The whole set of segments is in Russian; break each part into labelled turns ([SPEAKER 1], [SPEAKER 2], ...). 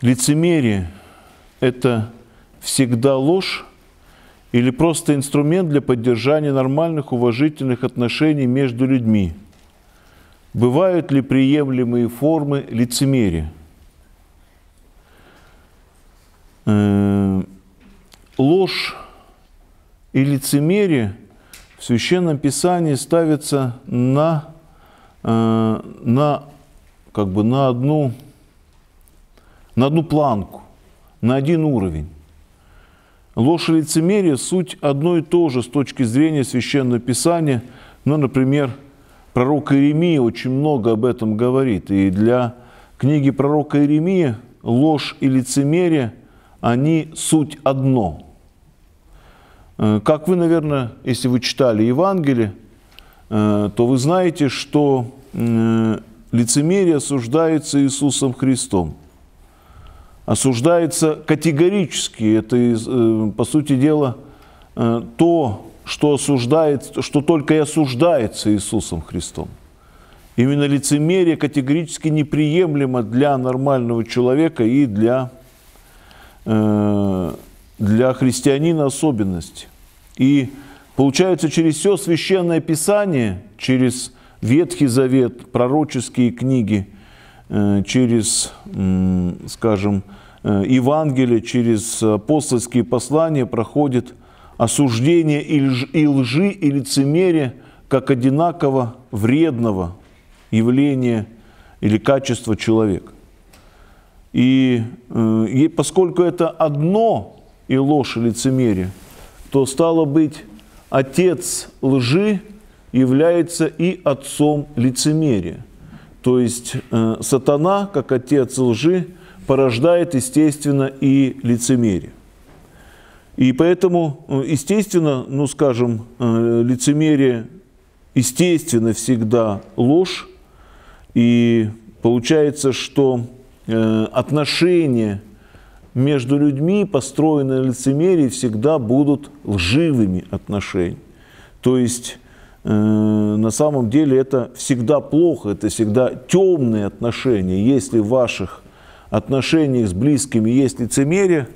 [SPEAKER 1] лицемерие – это всегда ложь или просто инструмент для поддержания нормальных уважительных отношений между людьми? Бывают ли приемлемые формы лицемерия? Э, ложь и лицемерие в Священном Писании ставятся на, э, на, как бы на одну на одну планку, на один уровень. Ложь и лицемерие – суть одно и то же с точки зрения Священного Писания. Ну, например, пророк Иеремия очень много об этом говорит. И для книги пророка Иеремии ложь и лицемерие, они суть одно. Э, как вы, наверное, если вы читали Евангелие, э, то вы знаете, что э, лицемерие осуждается Иисусом Христом – осуждается категорически. Это, э, по сути дела, э, то, что, осуждает что только и осуждается Иисусом Христом. Именно лицемерие категорически неприемлемо для нормального человека и для, э, для христианина особенности. И получается, через все священное писание, через Ветхий Завет, пророческие книги – Э, через, скажем, э, Евангелие, через апостольские послания проходит осуждение и лжи, и, лжи, и лицемерия как одинаково вредного явления или качества человека. И, э, и поскольку это одно и ложь, и лицемерие, то стало быть, отец лжи является и отцом лицемерия. То есть э, сатана, как отец лжи, порождает, естественно, и лицемерие. И поэтому, э, естественно, ну скажем, э, лицемерие, естественно, всегда ложь. И получается, что э, отношения между людьми, построенные на лицемерии, всегда будут лживыми отношениями. То есть Э, на самом деле это всегда плохо, это всегда темные отношения. Если в ваших отношениях с близкими есть лицемерие,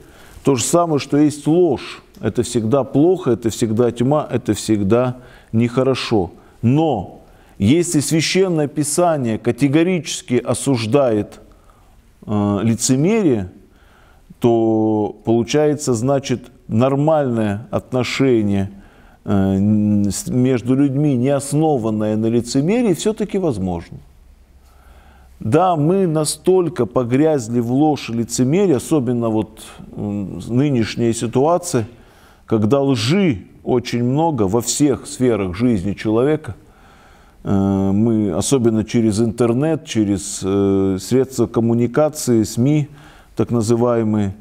[SPEAKER 1] то же самое, что есть ложь. Это всегда плохо, это всегда тьма, это всегда нехорошо. Но если священное писание категорически осуждает э, лицемерие, то получается, значит, нормальное отношение – Э, между людьми, не основанная на лицемерии, все-таки возможно. Да, мы настолько погрязли в ложь и лицемерие, особенно вот нынешняя ситуация, когда лжи очень много во всех сферах жизни человека. Э, мы, особенно через интернет, через э, средства коммуникации, СМИ, так называемые,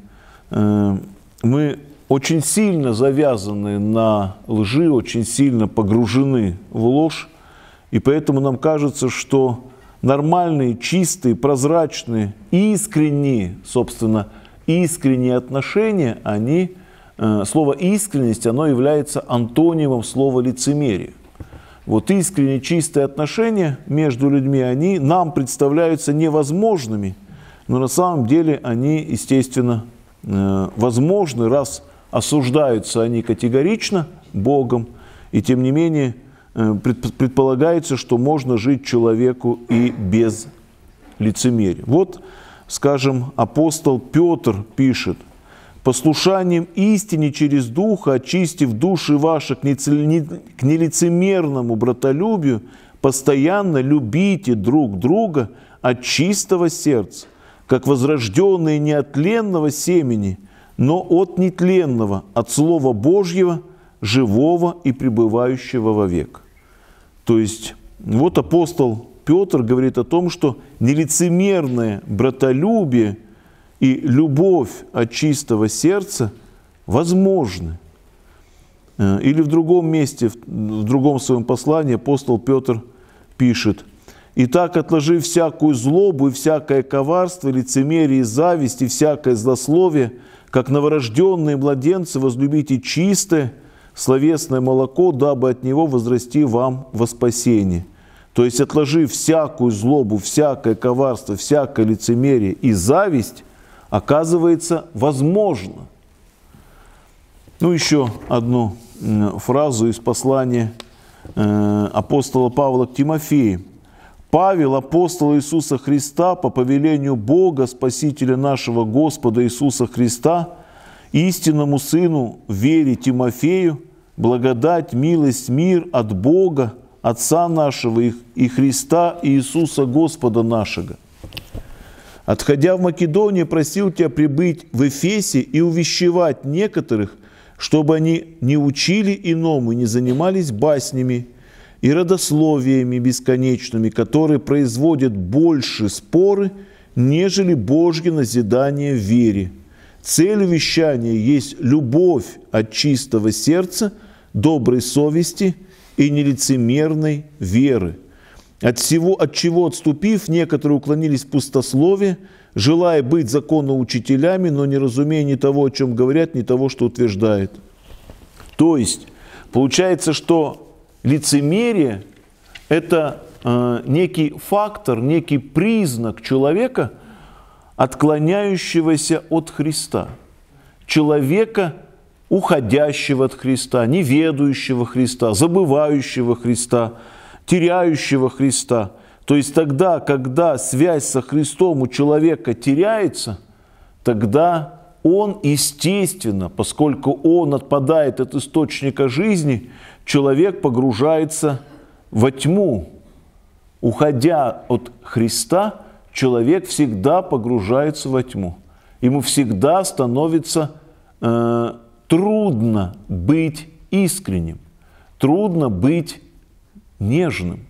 [SPEAKER 1] мы очень сильно завязаны на лжи, очень сильно погружены в ложь, и поэтому нам кажется, что нормальные, чистые, прозрачные, искренние, собственно, искренние отношения, они, э, слово искренность, оно является антонимом слова лицемерие. Вот искренние, чистые отношения между людьми, они нам представляются невозможными, но на самом деле они, естественно, э, возможны, раз осуждаются они категорично Богом, и тем не менее э, предполагается, что можно жить человеку и без лицемерия. Вот, скажем, апостол Петр пишет, «Послушанием истине через Духа, очистив души ваши к нелицемерному братолюбию, постоянно любите друг друга от чистого сердца, как возрожденные неотленного от семени – но от нетленного, от Слова Божьего, живого и пребывающего во век, То есть вот апостол Петр говорит о том, что нелицемерное братолюбие и любовь от чистого сердца возможны. Э, или в другом месте, в другом своем послании апостол Петр пишет, и так отложи всякую злобу и всякое коварство, лицемерие и зависть и всякое злословие, как новорожденные младенцы возлюбите чистое словесное молоко, дабы от него возрасти вам во спасение». То есть, отложив всякую злобу, всякое коварство, всякое лицемерие и зависть, оказывается, возможно. Ну, еще одну фразу из послания э, апостола Павла к Тимофею. Павел, апостол Иисуса Христа, по повелению Бога, Спасителя нашего Господа Иисуса Христа, истинному Сыну вере Тимофею, благодать, милость, мир от Бога, Отца нашего и Христа и Иисуса Господа нашего. Отходя в Македонию, просил тебя прибыть в Эфесе и увещевать некоторых, чтобы они не учили иному и не занимались баснями, и родословиями бесконечными, которые производят больше споры, нежели Божье назидание в вере. Цель вещания есть любовь от чистого сердца, доброй совести и нелицемерной веры. От всего, от чего отступив, некоторые уклонились в пустословие, желая быть законоучителями, но не разумея ни того, о чем говорят, ни того, что утверждает. То есть, получается, что Лицемерие – это э, некий фактор, некий признак человека, отклоняющегося от Христа, человека, уходящего от Христа, неведающего Христа, забывающего Христа, теряющего Христа. То есть тогда, когда связь со Христом у человека теряется, тогда он, естественно, поскольку он отпадает от источника жизни, человек погружается во тьму. Уходя от Христа, человек всегда погружается во тьму. Ему всегда становится э, трудно быть искренним, трудно быть нежным,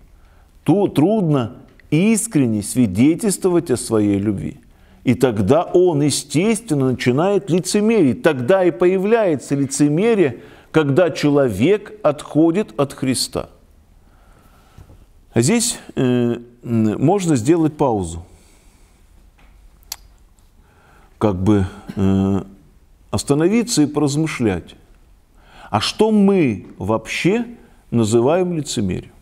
[SPEAKER 1] то трудно искренне свидетельствовать о своей любви. И тогда он, естественно, начинает лицемерить. Тогда и появляется лицемерие – когда человек отходит от Христа. Здесь э, можно сделать паузу, как бы э, остановиться и поразмышлять. А что мы вообще называем лицемерием?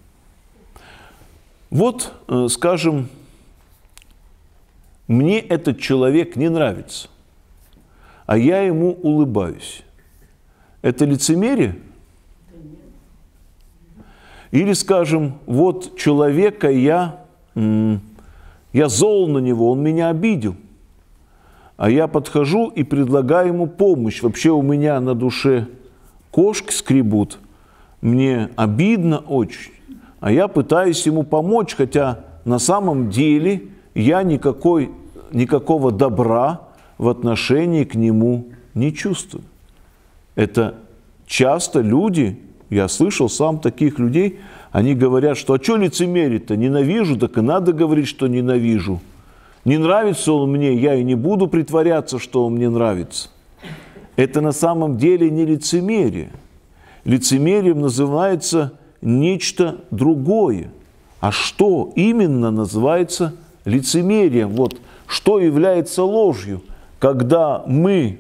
[SPEAKER 1] Вот, э, скажем, мне этот человек не нравится, а я ему улыбаюсь. Это лицемерие? Или, скажем, вот человека я, я зол на него, он меня обидел. А я подхожу и предлагаю ему помощь. Вообще у меня на душе кошки скребут, мне обидно очень, а я пытаюсь ему помочь, хотя на самом деле я никакой, никакого добра в отношении к нему не чувствую. Это часто люди, я слышал сам таких людей, они говорят, что а что лицемерить-то, ненавижу, так и надо говорить, что ненавижу. Не нравится он мне, я и не буду притворяться, что он мне нравится. Это на самом деле не лицемерие. Лицемерием называется нечто другое. А что именно называется лицемерием? Вот что является ложью, когда мы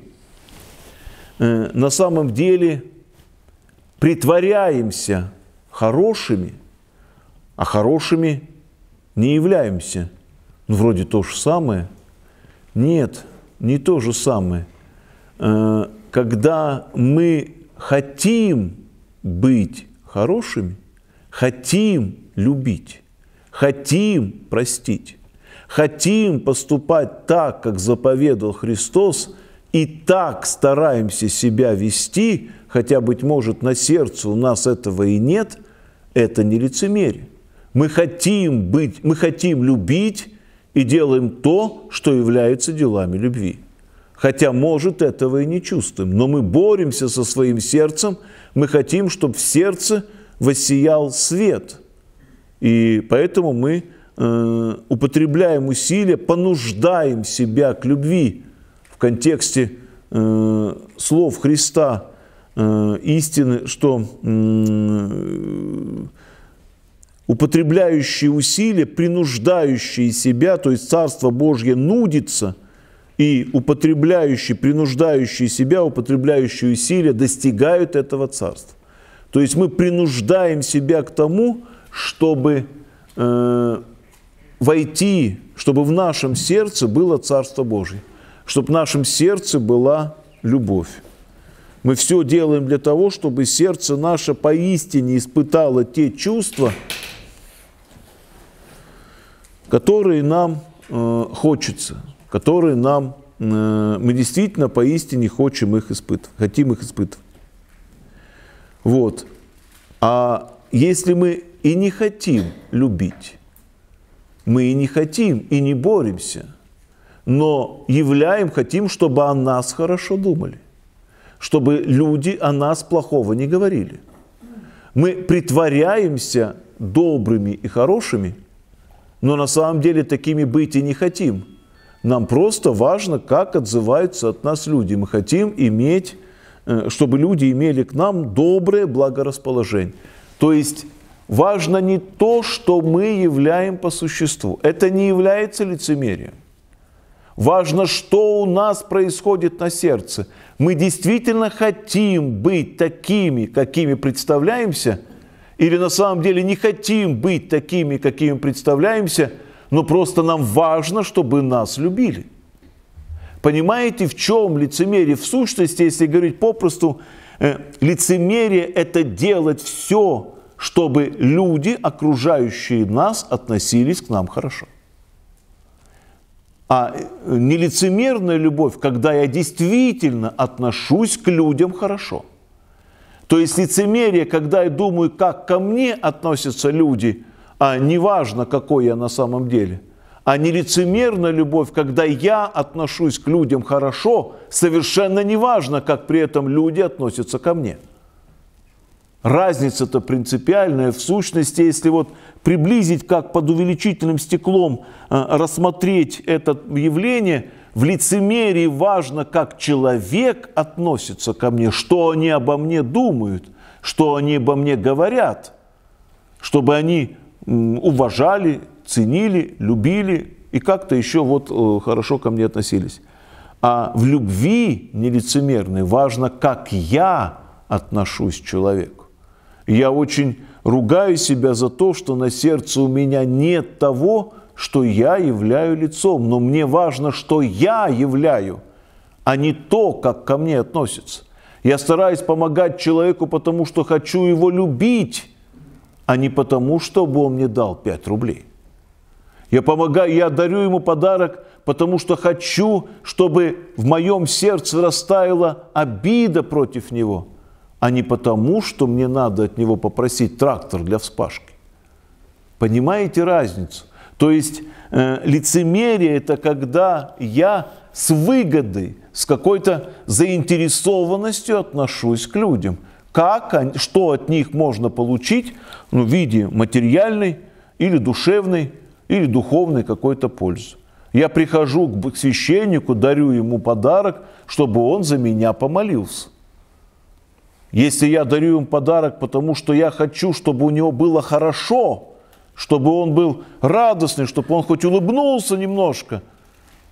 [SPEAKER 1] Э, на самом деле притворяемся хорошими, а хорошими не являемся. Ну, вроде то же самое. Нет, не то же самое. Э, когда мы хотим быть хорошими, хотим любить, хотим простить, хотим поступать так, как заповедовал Христос – и так стараемся себя вести, хотя, быть может, на сердце у нас этого и нет, это не лицемерие. Мы хотим быть, мы хотим любить и делаем то, что является делами любви. Хотя, может, этого и не чувствуем, но мы боремся со своим сердцем, мы хотим, чтобы в сердце воссиял свет. И поэтому мы э, употребляем усилия, понуждаем себя к любви, контексте э, слов Христа э, истины, что э, употребляющие усилия, принуждающие себя, то есть Царство Божье нудится, и употребляющие, принуждающие себя, употребляющие усилия достигают этого Царства. То есть мы принуждаем себя к тому, чтобы э, войти, чтобы в нашем сердце было Царство Божье чтобы в нашем сердце была любовь. Мы все делаем для того, чтобы сердце наше поистине испытало те чувства, которые нам э, хочется, которые нам э, мы действительно поистине хочем их испытывать, хотим их испытывать. Вот. А если мы и не хотим любить, мы и не хотим, и не боремся – но являем, хотим, чтобы о нас хорошо думали, чтобы люди о нас плохого не говорили. Мы притворяемся добрыми и хорошими, но на самом деле такими быть и не хотим. Нам просто важно, как отзываются от нас люди. Мы хотим иметь, э, чтобы люди имели к нам доброе благорасположение. То есть важно не то, что мы являем по существу. Это не является лицемерием. Важно, что у нас происходит на сердце. Мы действительно хотим быть такими, какими представляемся, или на самом деле не хотим быть такими, какими представляемся, но просто нам важно, чтобы нас любили. Понимаете, в чем лицемерие? В сущности, если говорить попросту, э, лицемерие – это делать все, чтобы люди, окружающие нас, относились к нам хорошо а э, нелицемерная любовь, когда я действительно отношусь к людям хорошо. То есть лицемерие, когда я думаю, как ко мне относятся люди, а неважно, какой я на самом деле. А нелицемерная любовь, когда я отношусь к людям хорошо, совершенно неважно, как при этом люди относятся ко мне. Разница-то принципиальная. В сущности, если вот приблизить, как под увеличительным стеклом э, рассмотреть это явление, в лицемерии важно, как человек относится ко мне, что они обо мне думают, что они обо мне говорят, чтобы они уважали, ценили, любили и как-то еще вот э, хорошо ко мне относились. А в любви нелицемерной важно, как я отношусь к человеку. Я очень ругаю себя за то, что на сердце у меня нет того, что я являю лицом. Но мне важно, что я являю, а не то, как ко мне относятся. Я стараюсь помогать человеку, потому что хочу его любить, а не потому, чтобы он мне дал 5 рублей. Я помогаю, я дарю ему подарок, потому что хочу, чтобы в моем сердце растаяла обида против него – а не потому, что мне надо от него попросить трактор для вспашки. Понимаете разницу? То есть э, лицемерие это когда я с выгодой, с какой-то заинтересованностью отношусь к людям. Как, что от них можно получить ну, в виде материальной или душевной, или духовной какой-то пользы. Я прихожу к священнику, дарю ему подарок, чтобы он за меня помолился. Если я дарю им подарок, потому что я хочу, чтобы у него было хорошо, чтобы он был радостный, чтобы он хоть улыбнулся немножко,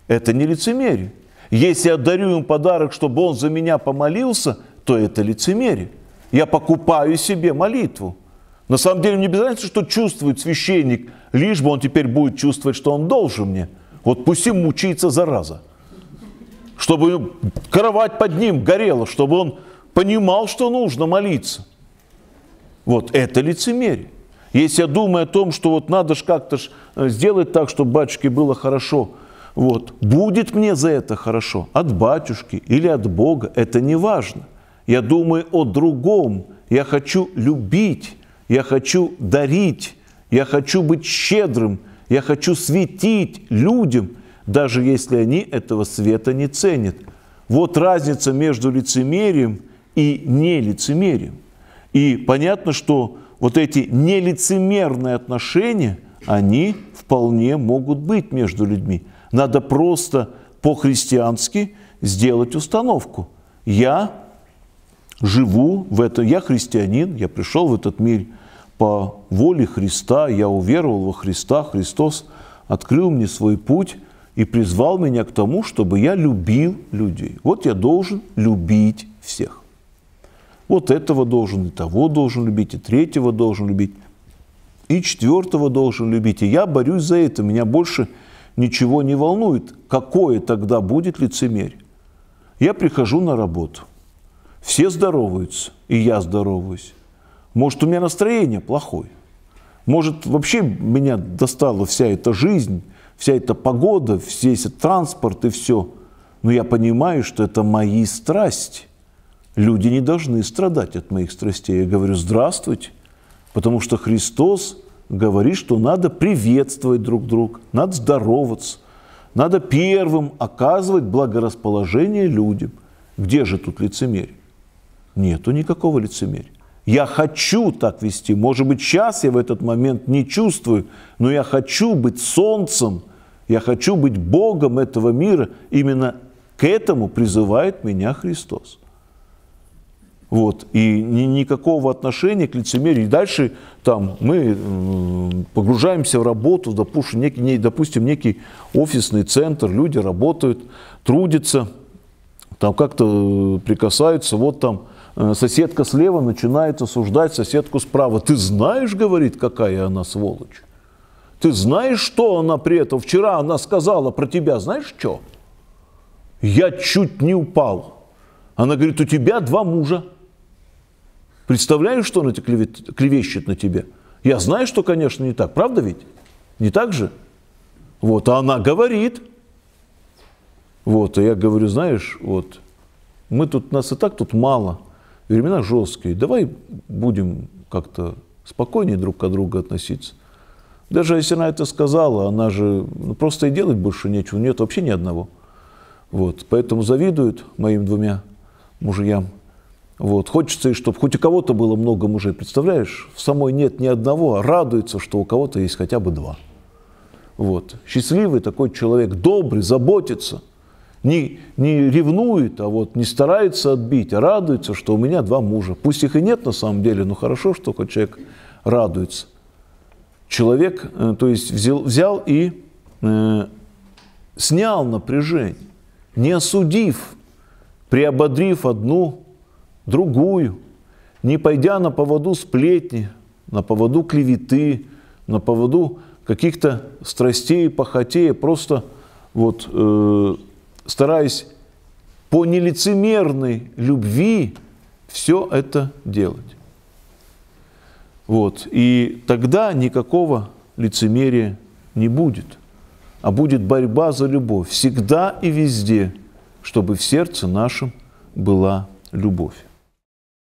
[SPEAKER 1] это не лицемерие. Если я дарю им подарок, чтобы он за меня помолился, то это лицемерие. Я покупаю себе молитву. На самом деле, не обязательно, что чувствует священник, лишь бы он теперь будет чувствовать, что он должен мне. Вот пусть им мучится зараза. Чтобы кровать под ним горела, чтобы он понимал, что нужно молиться. Вот это лицемерие. Если я думаю о том, что вот надо же как-то ж э, сделать так, чтобы батюшке было хорошо, вот, будет мне за это хорошо, от батюшки или от Бога, это не важно. Я думаю о другом, я хочу любить, я хочу дарить, я хочу быть щедрым, я хочу светить людям, даже если они этого света не ценят. Вот разница между лицемерием и нелицемерием. И понятно, что вот эти нелицемерные отношения, они вполне могут быть между людьми. Надо просто по-христиански сделать установку. Я живу в этом, я христианин, я пришел в этот мир по воле Христа, я уверовал во Христа, Христос открыл мне свой путь и призвал меня к тому, чтобы я любил людей. Вот я должен любить всех. Вот этого должен, и того должен любить, и третьего должен любить, и четвертого должен любить. И я борюсь за это, меня больше ничего не волнует. Какое тогда будет лицемерие? Я прихожу на работу, все здороваются, и я здороваюсь. Может, у меня настроение плохое. Может, вообще меня достала вся эта жизнь, вся эта погода, весь этот транспорт и все. Но я понимаю, что это мои страсти. Люди не должны страдать от моих страстей. Я говорю, здравствуйте, потому что Христос говорит, что надо приветствовать друг друга, надо здороваться, надо первым оказывать благорасположение людям. Где же тут лицемерие? Нету никакого лицемерия. Я хочу так вести. Может быть, сейчас я в этот момент не чувствую, но я хочу быть солнцем, я хочу быть Богом этого мира. Именно к этому призывает меня Христос. Вот. И ни, никакого отношения к лицемерию. И дальше там мы э, погружаемся в работу, допустим некий, допустим, некий офисный центр, люди работают, трудятся, там как-то э, прикасаются, вот там э, соседка слева начинает осуждать соседку справа. Ты знаешь, говорит, какая она сволочь? Ты знаешь, что она при этом? Вчера она сказала про тебя, знаешь что? Я чуть не упал. Она говорит, у тебя два мужа. Представляешь, что он это клевет, клевещет на тебе? Я знаю, что, конечно, не так. Правда ведь? Не так же? Вот, а она говорит. Вот, а я говорю, знаешь, вот, мы тут, нас и так тут мало, времена жесткие, давай будем как-то спокойнее друг к другу относиться. Даже если она это сказала, она же ну, просто и делать больше нечего, Нет вообще ни одного. Вот, поэтому завидуют моим двумя мужьям – вот. Хочется, и чтобы хоть у кого-то было много мужей, представляешь? В самой нет ни одного, а радуется, что у кого-то есть хотя бы два. Вот. Счастливый такой человек, добрый, заботится, не, не ревнует, а вот не старается отбить, а радуется, что у меня два мужа. Пусть их и нет на самом деле, но хорошо, что хоть человек радуется. Человек, э, то есть взял, взял и э, снял напряжение, не осудив, приободрив одну другую, не пойдя на поводу сплетни, на поводу клеветы, на поводу каких-то страстей и похотей, просто вот э, стараясь по нелицемерной любви все это делать. Вот. И тогда никакого лицемерия не будет, а будет борьба за любовь всегда и везде, чтобы в сердце нашем была любовь.